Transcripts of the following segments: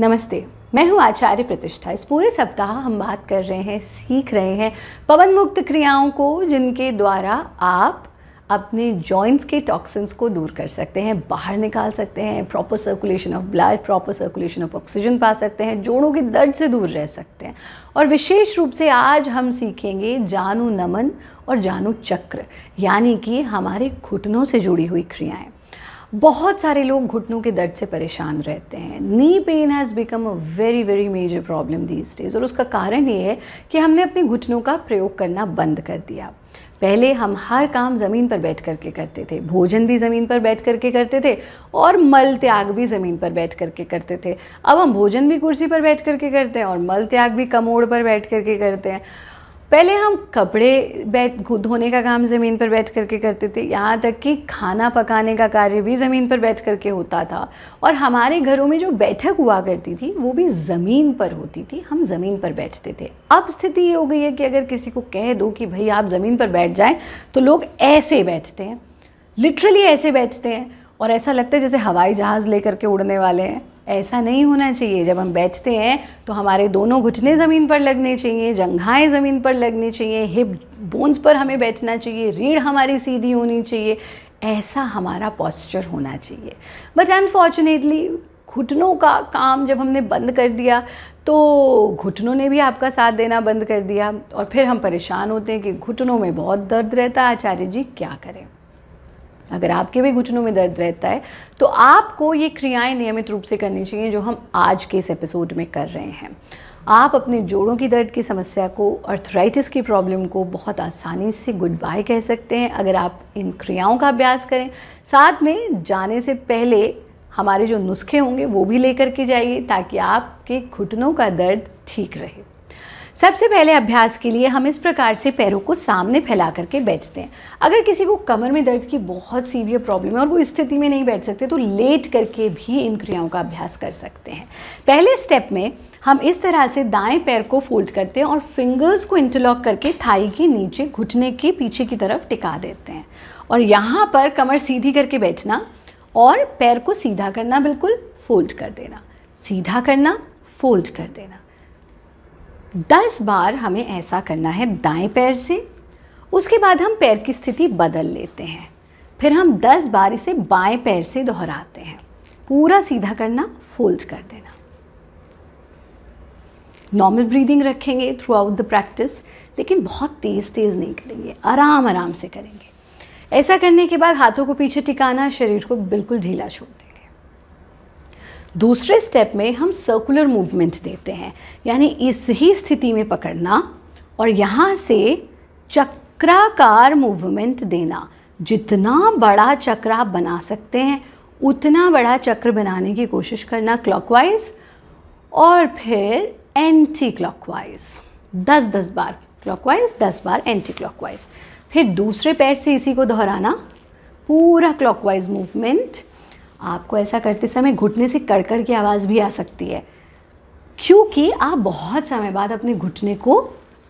नमस्ते मैं हूं आचार्य प्रतिष्ठा इस पूरे सप्ताह हम बात कर रहे हैं सीख रहे हैं पवन मुक्त क्रियाओं को जिनके द्वारा आप अपने जॉइंट्स के टॉक्सिन्स को दूर कर सकते हैं बाहर निकाल सकते हैं proper circulation of blood proper circulation of oxygen पा सकते हैं जोड़ों के दर्द से दूर रह सकते हैं और विशेष रूप से आज हम सीखेंगे जानू नमन और जानू चक्र यानी कि हमारे घुटनों से जुड़ी हुई क्रियाएँ बहुत सारे लोग घुटनों के दर्द से परेशान रहते हैं knee pain has become a very very major problem these days और उसका कारण ये है कि हमने अपने घुटनों का प्रयोग करना बंद कर दिया पहले हम हर काम ज़मीन पर बैठ करके करते थे भोजन भी ज़मीन पर बैठ करके करते थे और मल त्याग भी ज़मीन पर बैठ करके करते थे अब हम भोजन भी कुर्सी पर बैठ करके करते हैं और मल त्याग भी कमोड़ पर बैठ करके करते हैं पहले हम कपड़े बैठ धोने का काम ज़मीन पर बैठ करके करते थे यहाँ तक कि खाना पकाने का कार्य भी ज़मीन पर बैठ करके होता था और हमारे घरों में जो बैठक हुआ करती थी वो भी ज़मीन पर होती थी हम ज़मीन पर बैठते थे अब स्थिति ये हो गई है कि अगर किसी को कह दो कि भाई आप ज़मीन पर बैठ जाएं तो लोग ऐसे बैठते हैं लिटरली ऐसे बैठते हैं और ऐसा लगता है जैसे हवाई जहाज़ ले करके उड़ने वाले हैं ऐसा नहीं होना चाहिए जब हम बैठते हैं तो हमारे दोनों घुटने ज़मीन पर लगने चाहिए जंघाएं ज़मीन पर लगनी चाहिए हिप बोन्स पर हमें बैठना चाहिए रीढ़ हमारी सीधी होनी चाहिए ऐसा हमारा पॉस्चर होना चाहिए बट अनफॉर्चुनेटली घुटनों का काम जब हमने बंद कर दिया तो घुटनों ने भी आपका साथ देना बंद कर दिया और फिर हम परेशान होते हैं कि घुटनों में बहुत दर्द रहता है आचार्य जी क्या करें अगर आपके भी घुटनों में दर्द रहता है तो आपको ये क्रियाएं नियमित रूप से करनी चाहिए जो हम आज के इस एपिसोड में कर रहे हैं आप अपने जोड़ों की दर्द की समस्या को अर्थराइटिस की प्रॉब्लम को बहुत आसानी से गुड बाय कह सकते हैं अगर आप इन क्रियाओं का अभ्यास करें साथ में जाने से पहले हमारे जो नुस्खे होंगे वो भी लेकर के जाइए ताकि आपके घुटनों का दर्द ठीक रहे सबसे पहले अभ्यास के लिए हम इस प्रकार से पैरों को सामने फैला करके बैठते हैं अगर किसी को कमर में दर्द की बहुत सीवियर प्रॉब्लम है और वो स्थिति में नहीं बैठ सकते तो लेट करके भी इन क्रियाओं का अभ्यास कर सकते हैं पहले स्टेप में हम इस तरह से दाएं पैर को फोल्ड करते हैं और फिंगर्स को इंटरलॉक करके थाई के नीचे घुटने के पीछे की तरफ टिका देते हैं और यहाँ पर कमर सीधी करके बैठना और पैर को सीधा करना बिल्कुल फोल्ड कर देना सीधा करना फोल्ड कर देना दस बार हमें ऐसा करना है दाएं पैर से उसके बाद हम पैर की स्थिति बदल लेते हैं फिर हम दस बार इसे बाएं पैर से दोहराते हैं पूरा सीधा करना फोल्ड कर देना नॉर्मल ब्रीदिंग रखेंगे थ्रू आउट द प्रैक्टिस लेकिन बहुत तेज़ तेज़ नहीं करेंगे आराम आराम से करेंगे ऐसा करने के बाद हाथों को पीछे टिकाना शरीर को बिल्कुल ढीला छोड़ना दूसरे स्टेप में हम सर्कुलर मूवमेंट देते हैं यानी इस ही स्थिति में पकड़ना और यहाँ से चक्राकार मूवमेंट देना जितना बड़ा चक्र आप बना सकते हैं उतना बड़ा चक्र बनाने की कोशिश करना क्लॉकवाइज और फिर एंटी क्लॉकवाइज दस दस बार क्लॉकवाइज दस बार एंटी क्लॉकवाइज फिर दूसरे पैर से इसी को दोहराना पूरा क्लॉकवाइज मूवमेंट आपको ऐसा करते समय घुटने से कड़कड़ की आवाज़ भी आ सकती है क्योंकि आप बहुत समय बाद अपने घुटने को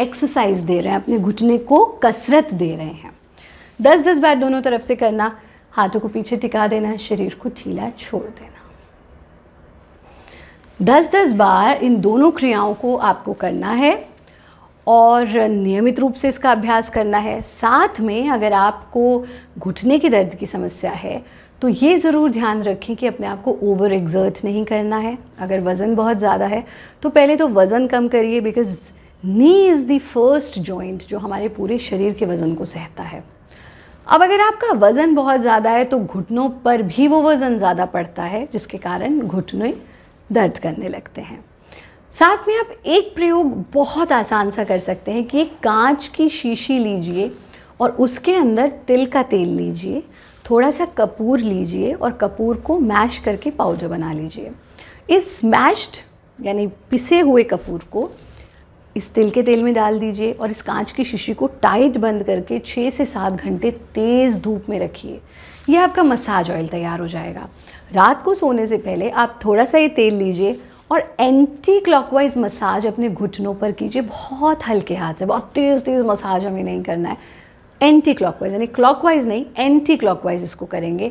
एक्सरसाइज दे रहे हैं अपने घुटने को कसरत दे रहे हैं दस दस बार दोनों तरफ से करना हाथों को पीछे टिका देना शरीर को ढीला छोड़ देना दस दस बार इन दोनों क्रियाओं को आपको करना है और नियमित रूप से इसका अभ्यास करना है साथ में अगर आपको घुटने के दर्द की समस्या है तो ये ज़रूर ध्यान रखें कि अपने आप को ओवर एग्जर्ट नहीं करना है अगर वज़न बहुत ज़्यादा है तो पहले तो वज़न कम करिए because knee is the first joint जो हमारे पूरे शरीर के वज़न को सहता है अब अगर आपका वज़न बहुत ज़्यादा है तो घुटनों पर भी वो वज़न ज़्यादा पड़ता है जिसके कारण घुटने दर्द करने लगते हैं साथ में आप एक प्रयोग बहुत आसान सा कर सकते हैं कि एक कांच की शीशी लीजिए और उसके अंदर तिल का तेल लीजिए थोड़ा सा कपूर लीजिए और कपूर को मैश करके पाउडर बना लीजिए इस मैश्ड यानी पिसे हुए कपूर को इस तिल के तेल में डाल दीजिए और इस कांच की शीशी को टाइट बंद करके छः से सात घंटे तेज़ धूप में रखिए यह आपका मसाज ऑयल तैयार हो जाएगा रात को सोने से पहले आप थोड़ा सा ये तेल लीजिए और एंटी क्लॉकवाइज मसाज अपने घुटनों पर कीजिए बहुत हल्के हाथ से बहुत तेज़ तेज़ मसाज हमें नहीं करना है एंटी क्लॉकवाइज यानी क्लॉकवाइज नहीं एंटी क्लॉकवाइज इसको करेंगे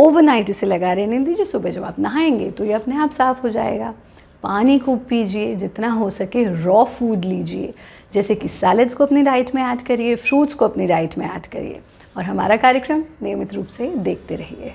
ओवरनाइट इसे लगा रहे नहीं दीजिए सुबह जब आप नहाएंगे तो ये अपने आप साफ़ हो जाएगा पानी खूब पीजिए जितना हो सके रॉ फूड लीजिए जैसे कि सैलड्स को अपनी डाइट में ऐड करिए फ्रूट्स को अपनी डाइट में ऐड करिए और हमारा कार्यक्रम नियमित रूप से देखते रहिए